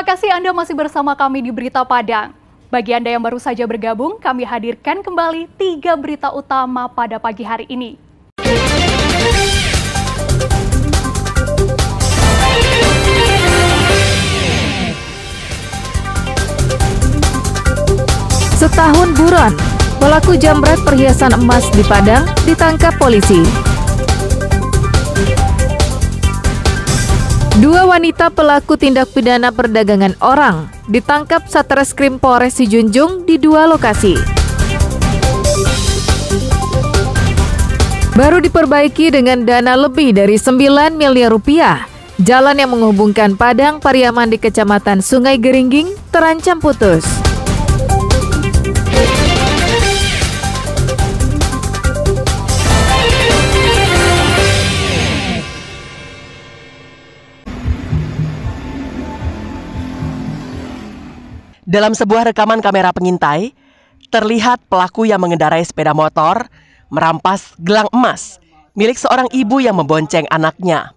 Terima kasih Anda masih bersama kami di Berita Padang. Bagi Anda yang baru saja bergabung, kami hadirkan kembali tiga berita utama pada pagi hari ini. Setahun buron, pelaku jamret perhiasan emas di Padang ditangkap polisi. Dua wanita pelaku tindak pidana perdagangan orang ditangkap Satreskrim Polres Sijunjung di dua lokasi. Baru diperbaiki dengan dana lebih dari 9 miliar rupiah, jalan yang menghubungkan Padang Pariaman di Kecamatan Sungai Geringging terancam putus. Dalam sebuah rekaman kamera pengintai, terlihat pelaku yang mengendarai sepeda motor merampas gelang emas milik seorang ibu yang membonceng anaknya.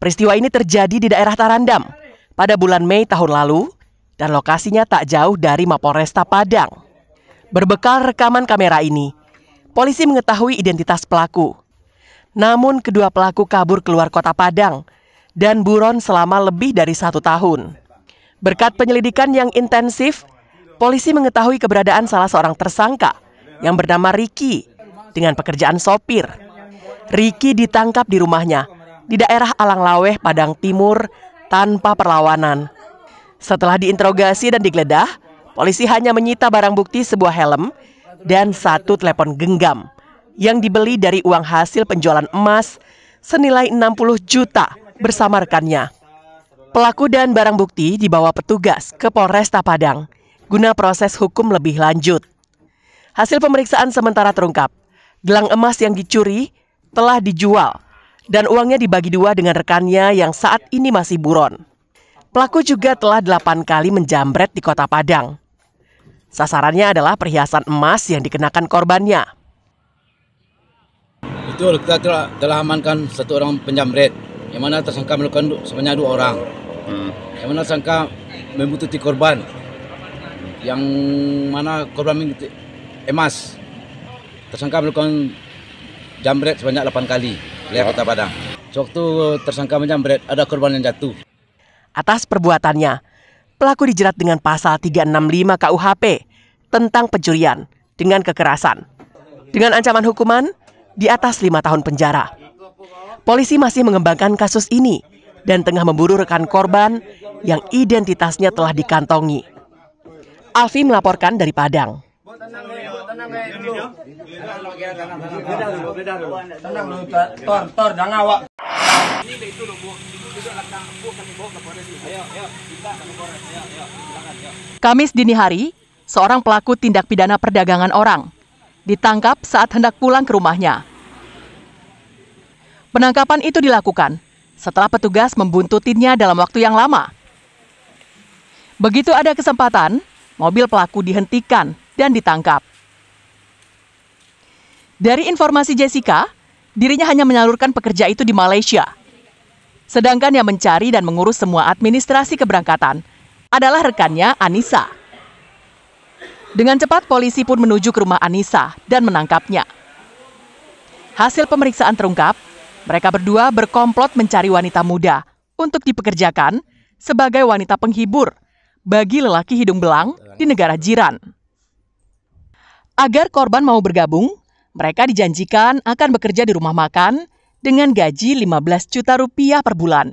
Peristiwa ini terjadi di daerah Tarandam pada bulan Mei tahun lalu dan lokasinya tak jauh dari Mapolresta Padang. Berbekal rekaman kamera ini, polisi mengetahui identitas pelaku. Namun kedua pelaku kabur keluar kota Padang dan buron selama lebih dari satu tahun. Berkat penyelidikan yang intensif, polisi mengetahui keberadaan salah seorang tersangka yang bernama Riki dengan pekerjaan sopir. Riki ditangkap di rumahnya di daerah Alang Laweh, Padang Timur tanpa perlawanan. Setelah diinterogasi dan digeledah, polisi hanya menyita barang bukti sebuah helm dan satu telepon genggam yang dibeli dari uang hasil penjualan emas senilai 60 juta bersama rekannya. Pelaku dan barang bukti dibawa petugas ke Polresta Padang guna proses hukum lebih lanjut. Hasil pemeriksaan sementara terungkap, gelang emas yang dicuri telah dijual dan uangnya dibagi dua dengan rekannya yang saat ini masih buron. Pelaku juga telah delapan kali menjamret di kota Padang. Sasarannya adalah perhiasan emas yang dikenakan korbannya. Itu kita telah, telah amankan satu orang penjamret, yang mana tersangka melakukan sebanyak dua orang. Hmm. Yang mana sangka membutuhkan korban. Yang mana korban mengikuti emas. Tersangka melakukan jambret sebanyak 8 kali wilayah Kota Padang. Sewaktu tersangka menjambret, ada korban yang jatuh. Atas perbuatannya, pelaku dijerat dengan pasal 365 KUHP tentang pencurian dengan kekerasan. Dengan ancaman hukuman di atas lima tahun penjara. Polisi masih mengembangkan kasus ini dan tengah memburu rekan korban yang identitasnya telah dikantongi. Alfi melaporkan dari Padang. Kamis dini hari, seorang pelaku tindak pidana perdagangan orang ditangkap saat hendak pulang ke rumahnya. Penangkapan itu dilakukan setelah petugas membuntutinya dalam waktu yang lama. Begitu ada kesempatan, mobil pelaku dihentikan dan ditangkap. Dari informasi Jessica, dirinya hanya menyalurkan pekerja itu di Malaysia. Sedangkan yang mencari dan mengurus semua administrasi keberangkatan adalah rekannya Anissa. Dengan cepat polisi pun menuju ke rumah Anissa dan menangkapnya. Hasil pemeriksaan terungkap, mereka berdua berkomplot mencari wanita muda untuk dipekerjakan sebagai wanita penghibur bagi lelaki hidung belang di negara jiran. Agar korban mau bergabung, mereka dijanjikan akan bekerja di rumah makan dengan gaji 15 juta rupiah per bulan.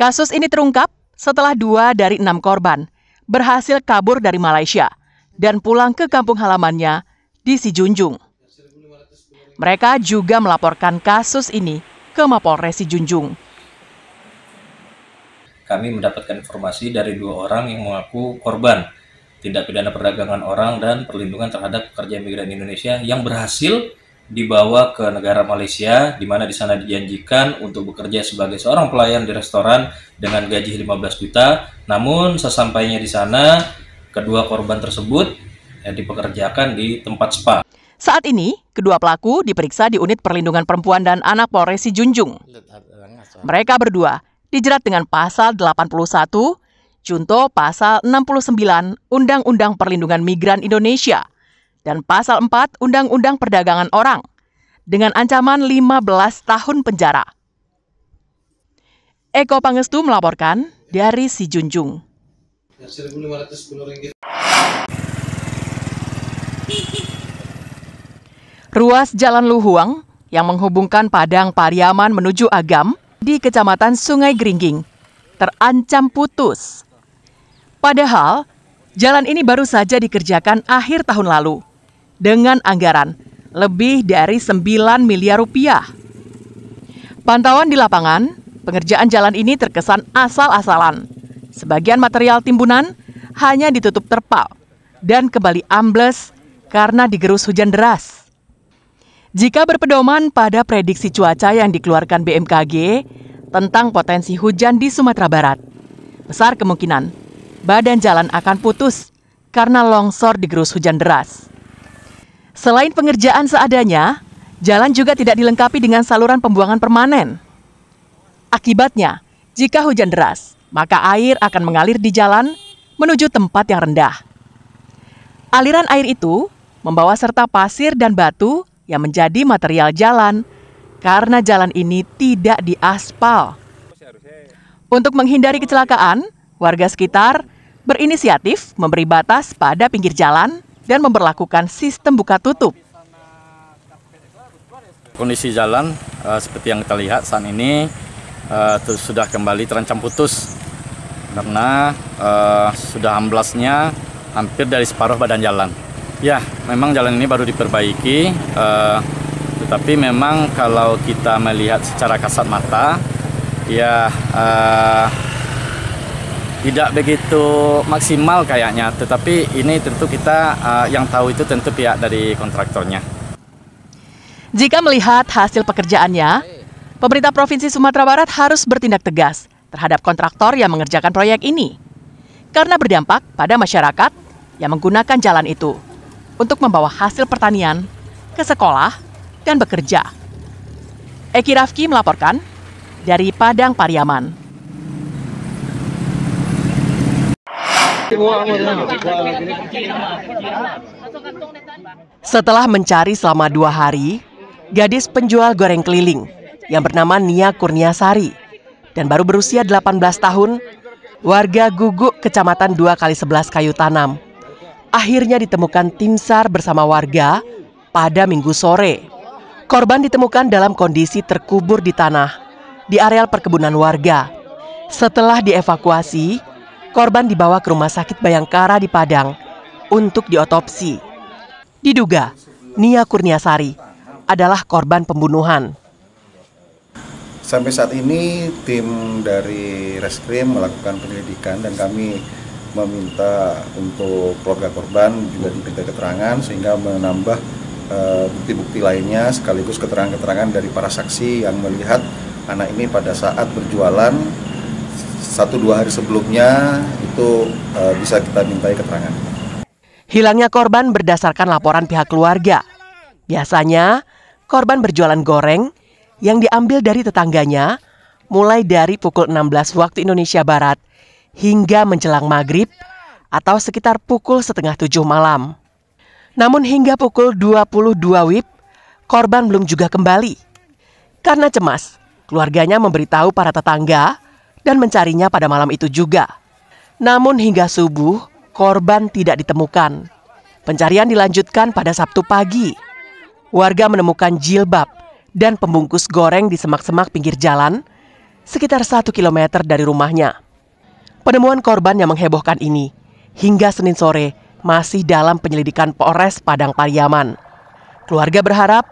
Kasus ini terungkap setelah dua dari enam korban berhasil kabur dari Malaysia dan pulang ke kampung halamannya di Sijunjung. Mereka juga melaporkan kasus ini ke Mapolres Junjung. Kami mendapatkan informasi dari dua orang yang mengaku korban tindak pidana perdagangan orang dan perlindungan terhadap pekerja migran Indonesia yang berhasil dibawa ke negara Malaysia di mana di sana dijanjikan untuk bekerja sebagai seorang pelayan di restoran dengan gaji 15 juta. Namun sesampainya di sana kedua korban tersebut eh, dipekerjakan di tempat spa. Saat ini, kedua pelaku diperiksa di Unit Perlindungan Perempuan dan Anak Polres Junjung. Mereka berdua dijerat dengan pasal 81, junto pasal 69 Undang-Undang Perlindungan Migran Indonesia dan pasal 4 Undang-Undang Perdagangan Orang dengan ancaman 15 tahun penjara. Eko Pangestu melaporkan dari Sijunjung. 1.510 ringgit. Ruas Jalan Luhuang yang menghubungkan Padang Pariaman menuju Agam di Kecamatan Sungai Gringging terancam putus. Padahal, jalan ini baru saja dikerjakan akhir tahun lalu dengan anggaran lebih dari 9 miliar rupiah. Pantauan di lapangan, pengerjaan jalan ini terkesan asal-asalan. Sebagian material timbunan hanya ditutup terpal dan kembali ambles karena digerus hujan deras. Jika berpedoman pada prediksi cuaca yang dikeluarkan BMKG tentang potensi hujan di Sumatera Barat, besar kemungkinan badan jalan akan putus karena longsor digerus hujan deras. Selain pengerjaan seadanya, jalan juga tidak dilengkapi dengan saluran pembuangan permanen. Akibatnya, jika hujan deras, maka air akan mengalir di jalan menuju tempat yang rendah. Aliran air itu membawa serta pasir dan batu yang menjadi material jalan karena jalan ini tidak diaspal. Untuk menghindari kecelakaan, warga sekitar berinisiatif memberi batas pada pinggir jalan dan memperlakukan sistem buka tutup. Kondisi jalan uh, seperti yang kita lihat saat ini uh, sudah kembali terancam putus karena uh, sudah amblasnya hampir dari separuh badan jalan. Ya, memang jalan ini baru diperbaiki, uh, tetapi memang kalau kita melihat secara kasat mata, ya uh, tidak begitu maksimal kayaknya. Tetapi ini tentu kita uh, yang tahu itu tentu pihak dari kontraktornya. Jika melihat hasil pekerjaannya, pemerintah provinsi Sumatera Barat harus bertindak tegas terhadap kontraktor yang mengerjakan proyek ini, karena berdampak pada masyarakat yang menggunakan jalan itu untuk membawa hasil pertanian ke sekolah dan bekerja. Eki Rafki melaporkan dari Padang Pariaman. Setelah mencari selama dua hari, gadis penjual goreng keliling yang bernama Nia Kurniasari dan baru berusia 18 tahun, warga Guguk, Kecamatan 2 kali 11 Kayu Tanam, akhirnya ditemukan tim SAR bersama warga pada minggu sore. Korban ditemukan dalam kondisi terkubur di tanah di areal perkebunan warga. Setelah dievakuasi, korban dibawa ke Rumah Sakit Bayangkara di Padang untuk diotopsi. Diduga, Nia Kurniasari adalah korban pembunuhan. Sampai saat ini tim dari Reskrim melakukan penyelidikan dan kami meminta untuk keluarga korban juga diminta keterangan sehingga menambah eh, bukti-bukti uh, lainnya sekaligus keterangan-keterangan dari para saksi yang melihat anak ini pada saat berjualan satu dua hari sebelumnya itu uh, bisa kita mintai keterangan. Hilangnya korban berdasarkan laporan pihak keluarga. Biasanya korban berjualan goreng yang diambil dari tetangganya mulai dari pukul 16 waktu Indonesia Barat hingga menjelang maghrib atau sekitar pukul setengah tujuh malam. Namun hingga pukul 22 WIB, korban belum juga kembali. Karena cemas, keluarganya memberitahu para tetangga dan mencarinya pada malam itu juga. Namun hingga subuh, korban tidak ditemukan. Pencarian dilanjutkan pada Sabtu pagi. Warga menemukan jilbab dan pembungkus goreng di semak-semak pinggir jalan, sekitar satu kilometer dari rumahnya. Penemuan korban yang menghebohkan ini hingga Senin sore masih dalam penyelidikan Polres Padang Pariaman. Keluarga berharap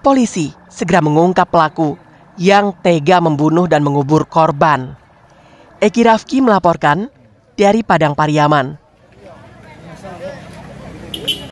polisi segera mengungkap pelaku yang tega membunuh dan mengubur korban. Eki Rafki melaporkan dari Padang Pariaman.